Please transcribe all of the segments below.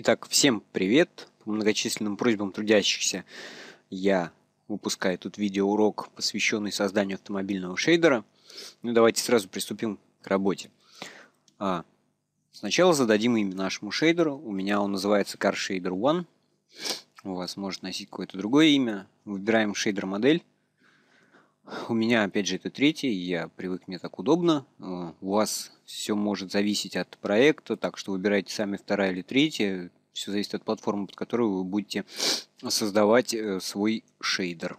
Итак, всем привет! По многочисленным просьбам трудящихся я выпускаю тут видеоурок, посвященный созданию автомобильного шейдера. Ну давайте сразу приступим к работе. А, сначала зададим имя нашему шейдеру. У меня он называется Car Shader One. У вас может носить какое-то другое имя. Выбираем шейдер модель. У меня, опять же, это третий, я привык, мне так удобно. Э, у вас все может зависеть от проекта, так что выбирайте сами вторая или третья. Все зависит от платформы, под которую вы будете создавать э, свой шейдер.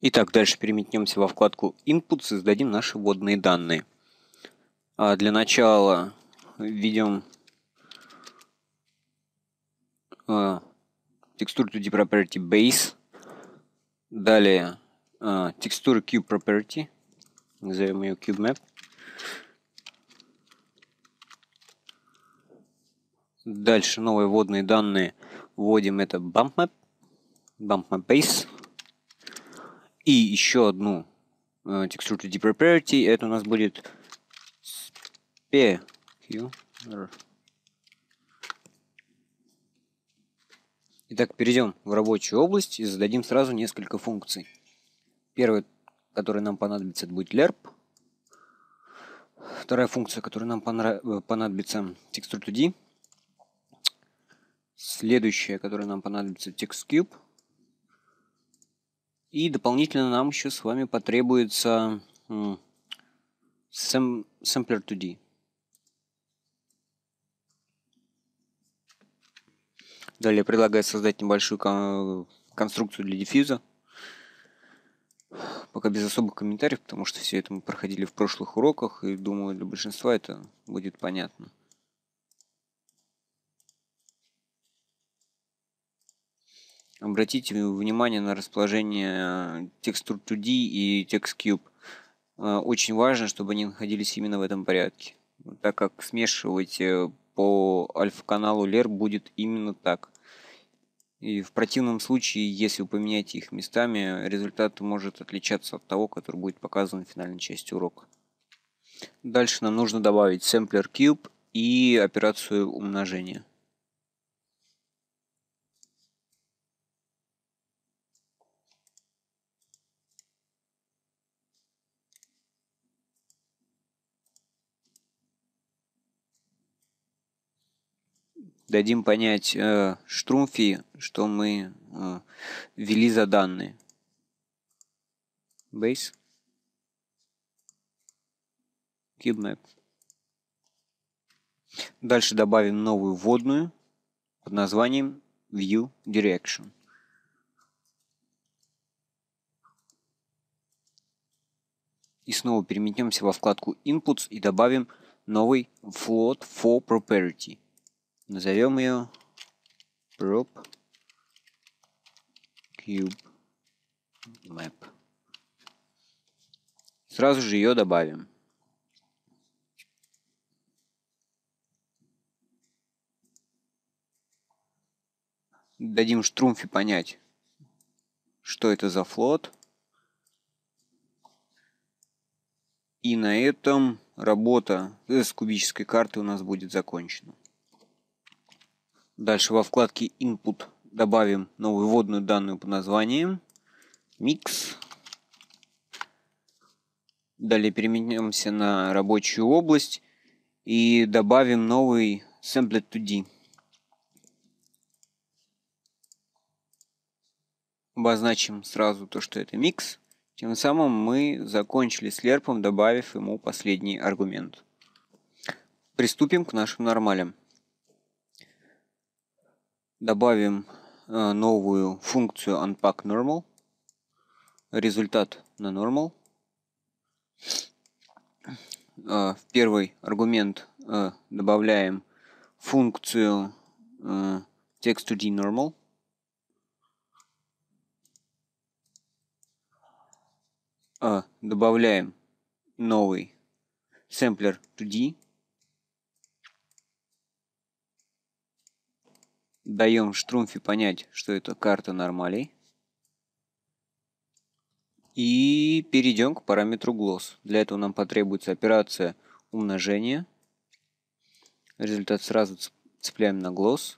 Итак, дальше переметнемся во вкладку Input, создадим наши вводные данные. А для начала введем э, текстуру 2 Base – Далее а, текстура Cube Property. Назовем ее Cube Map. Дальше новые водные данные. Вводим это Bump Map. Bump Map Base. И еще одну а, текстуру 3D Property. Это у нас будет SPQ. Итак, перейдем в рабочую область и зададим сразу несколько функций. Первая, которая нам понадобится, будет lerp. Вторая функция, которая нам э, понадобится, texture2d. Следующая, которая нам понадобится, textcube. И дополнительно нам еще с вами потребуется sampler2d. Далее предлагаю создать небольшую кон конструкцию для диффьюза. Пока без особых комментариев, потому что все это мы проходили в прошлых уроках, и думаю, для большинства это будет понятно. Обратите внимание на расположение э, текстур 2D и TextCube. Э, очень важно, чтобы они находились именно в этом порядке, так как смешивать э, по альфа-каналу LER будет именно так. И в противном случае, если вы поменяете их местами, результат может отличаться от того, который будет показан в финальной части урока. Дальше нам нужно добавить сэмплер Cube и операцию умножения. дадим понять э, Штрумфи, что мы э, ввели за данные. Base. CubeMap. Дальше добавим новую вводную под названием View Direction. И снова переметнемся во вкладку Inputs и добавим новый float for property. Назовем ее prop cube map. Сразу же ее добавим. Дадим штрумфе понять, что это за флот. И на этом работа э, с кубической карты у нас будет закончена. Дальше во вкладке Input добавим новую вводную данную по названием Mix. Далее переменимся на рабочую область и добавим новый Sample 2D. Обозначим сразу то, что это микс. Тем самым мы закончили с лерпом, добавив ему последний аргумент. Приступим к нашим нормалям. Добавим э, новую функцию unpack normal. Результат на normal. Э, в первый аргумент э, добавляем функцию э, text2d normal. добавляем новый сэмплер 2d даем Штрумфе понять, что это карта нормалей. И перейдем к параметру gloss. Для этого нам потребуется операция умножения. Результат сразу цепляем на gloss.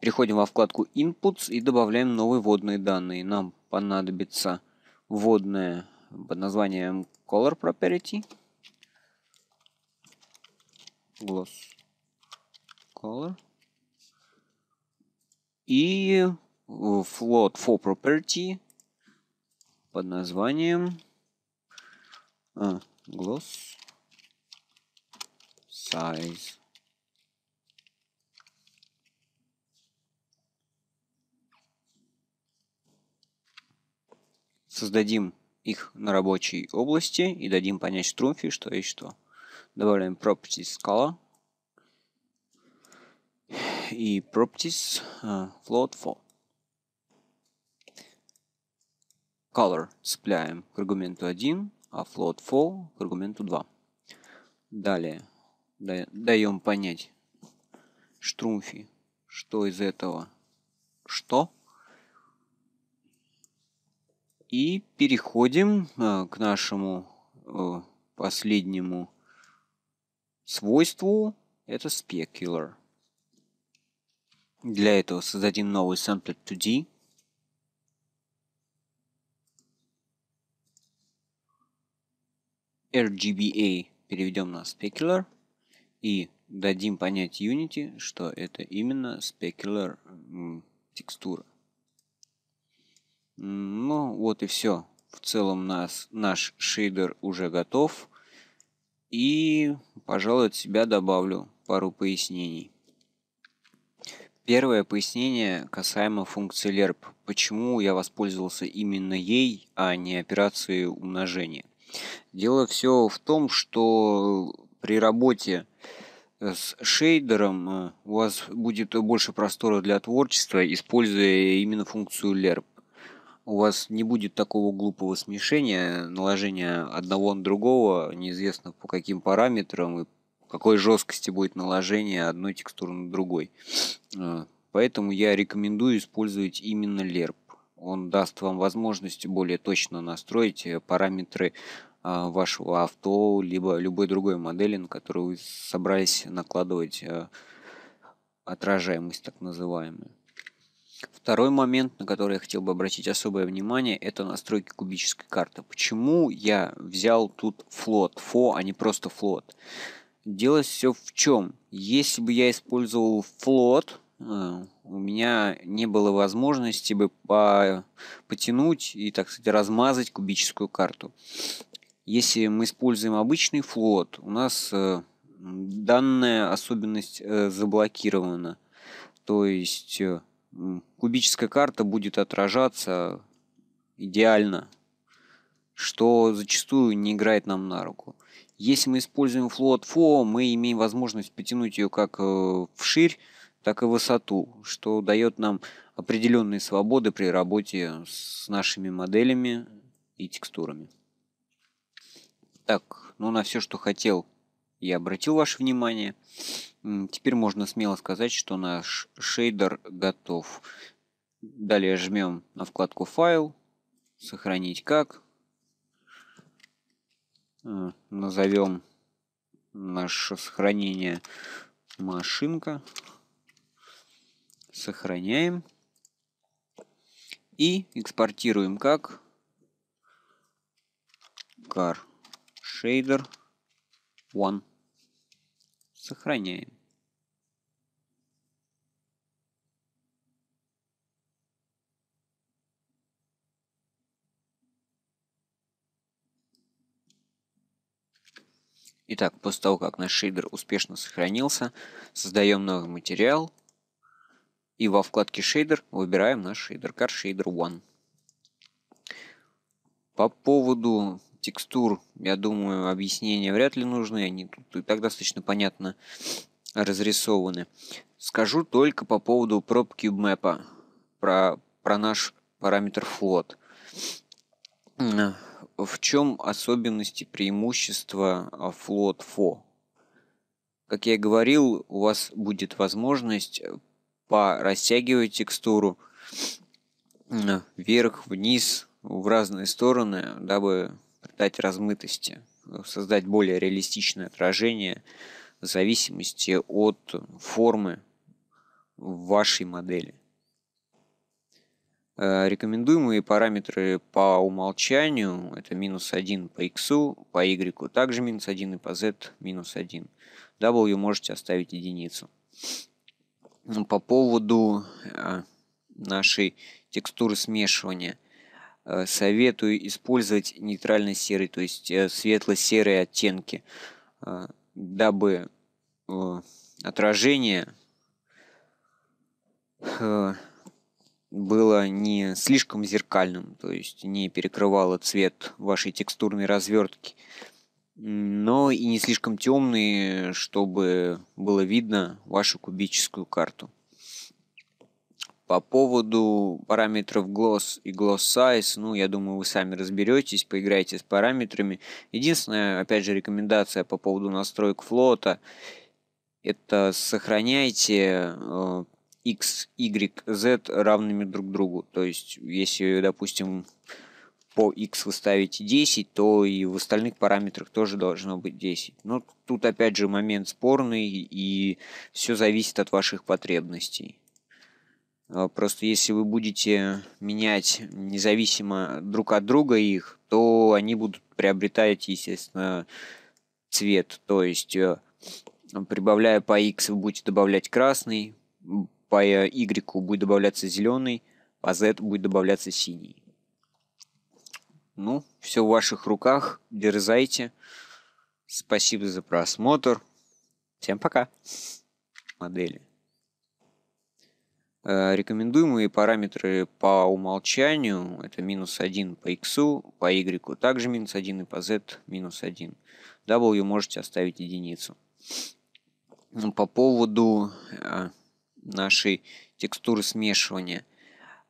Переходим во вкладку Inputs и добавляем новые водные данные. Нам понадобится водная под названием Color Property. Gloss. Color и float for property под названием а, gloss size. Создадим их на рабочей области и дадим понять Струмфи, что есть что. Добавляем property scala и properties а, float for. Color цепляем к аргументу 1, а float for к аргументу 2. Далее даем понять штрумфи, что из этого что. И переходим а, к нашему э, последнему свойству. Это specular. Для этого создадим новый sample 2D. RGBA переведем на specular и дадим понять Unity, что это именно specular текстура. Ну вот и все. В целом нас, наш шейдер уже готов. И, пожалуй, от себя добавлю пару пояснений. Первое пояснение касаемо функции LERP. Почему я воспользовался именно ей, а не операцией умножения? Дело все в том, что при работе э, с шейдером э, у вас будет больше простора для творчества, используя именно функцию LERP. У вас не будет такого глупого смешения, наложения одного на другого, неизвестно по каким параметрам и какой жесткости будет наложение одной текстуры на другой. А, поэтому я рекомендую использовать именно LERP. Он даст вам возможность более точно настроить э, параметры а, вашего авто, либо любой другой модели, на которую вы собрались накладывать э, отражаемость так называемую. Второй момент, на который я хотел бы обратить особое внимание, это настройки кубической карты. Почему я взял тут флот, фо, а не просто флот? Дело все в чем. Если бы я использовал флот, э, у меня не было возможности бы по потянуть и, так сказать, размазать кубическую карту. Если мы используем обычный флот, у нас э, данная особенность э, заблокирована. То есть кубическая карта будет отражаться идеально, что зачастую не играет нам на руку. Если мы используем float flow, мы имеем возможность потянуть ее как э, вширь, так и высоту, что дает нам определенные свободы при работе с нашими моделями и текстурами. Так, ну на все, что хотел, я обратил ваше внимание. Теперь можно смело сказать, что наш шейдер готов. Далее жмем на вкладку «Файл», «Сохранить как», Э, назовем наше сохранение машинка. Сохраняем. И экспортируем как car shader one Сохраняем. Итак, после того, как наш шейдер успешно сохранился, создаем новый материал. И во вкладке шейдер выбираем наш шейдер Car Shader One. По поводу текстур, я думаю, объяснения вряд ли нужны. Они тут и так достаточно понятно разрисованы. Скажу только по поводу пробки CubeMap, про, про наш параметр float в чем особенности преимущества а, флот ФО? Как я и говорил, у вас будет возможность э, порастягивать текстуру вверх, вниз, в разные стороны, дабы придать размытости, создать более реалистичное отражение в зависимости от формы вашей модели. Э, рекомендуемые параметры по умолчанию это минус 1 по x, по y также минус 1 и по z минус 1. W можете оставить единицу. Ну, по поводу э, нашей текстуры смешивания э, советую использовать нейтрально-серый, то есть светло-серые оттенки, дабы отражение было не слишком зеркальным, то есть не перекрывало цвет вашей текстурной развертки, но и не слишком темные, чтобы было видно вашу кубическую карту. По поводу параметров Gloss и Gloss Size, ну, я думаю, вы сами разберетесь, поиграйте с параметрами. Единственная, опять же, рекомендация по поводу настроек флота – это сохраняйте э, x, y, z равными друг другу. То есть, если, допустим, по x вы ставите 10, то и в остальных параметрах тоже должно быть 10. Но тут опять же момент спорный, и все зависит от ваших потребностей. А просто если вы будете менять независимо друг от друга их, то они будут приобретать, естественно, цвет. То есть, э, прибавляя по x, вы будете добавлять красный, по э, Y будет добавляться зеленый, по а Z будет добавляться синий. Ну, все в ваших руках. Дерзайте. Спасибо за просмотр. Всем пока. Модели. Э, рекомендуемые параметры по умолчанию это минус 1 по x, по y также минус 1 и по z минус 1. W можете оставить единицу. По поводу э, нашей текстуры смешивания.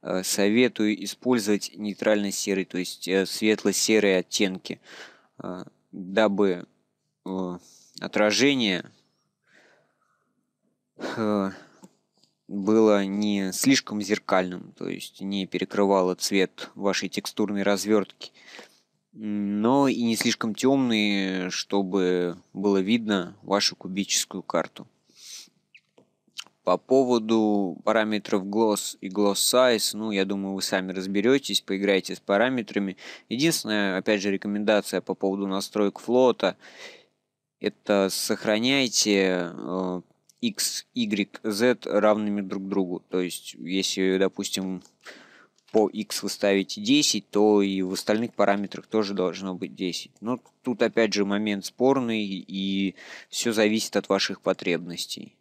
Э, советую использовать нейтрально-серый, то есть э, светло-серые оттенки, э, дабы отражение было не слишком зеркальным, то есть не перекрывало цвет вашей текстурной развертки, но и не слишком темный, чтобы было видно вашу кубическую карту. По поводу параметров gloss и gloss size, ну, я думаю, вы сами разберетесь, поиграйте с параметрами. Единственная, опять же, рекомендация по поводу настроек флота, это сохраняйте э, x, y, z равными друг другу. То есть, если, допустим, по x вы ставите 10, то и в остальных параметрах тоже должно быть 10. Но тут опять же момент спорный, и все зависит от ваших потребностей.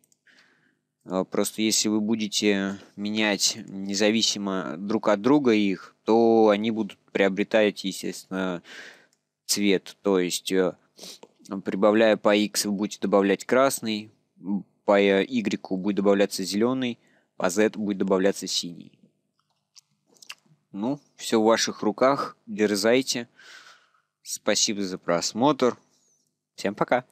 А, просто если вы будете менять независимо друг от друга их, то они будут приобретать, естественно, цвет. То есть, э, прибавляя по x, вы будете добавлять красный, по y э, будет добавляться зеленый, по z будет добавляться синий. Ну, все в ваших руках. Дерзайте. Спасибо за просмотр. Всем пока.